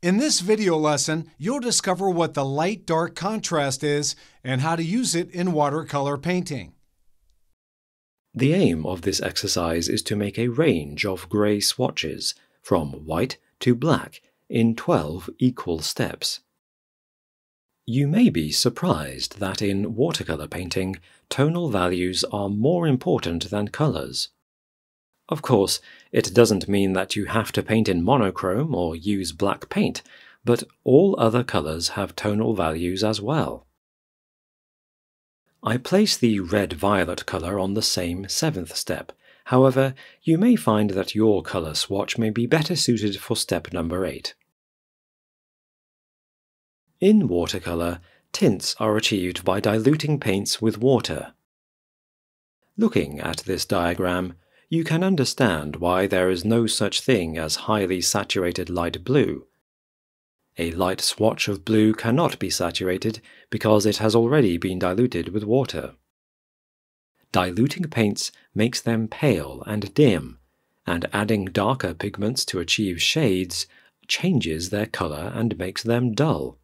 In this video lesson, you'll discover what the light-dark contrast is and how to use it in watercolor painting. The aim of this exercise is to make a range of grey swatches, from white to black, in 12 equal steps. You may be surprised that in watercolor painting, tonal values are more important than colors. Of course, it doesn't mean that you have to paint in monochrome or use black paint, but all other colours have tonal values as well. I place the red-violet colour on the same 7th step, however you may find that your colour swatch may be better suited for step number 8. In watercolour, tints are achieved by diluting paints with water. Looking at this diagram, you can understand why there is no such thing as highly saturated light blue. A light swatch of blue cannot be saturated because it has already been diluted with water. Diluting paints makes them pale and dim, and adding darker pigments to achieve shades changes their colour and makes them dull.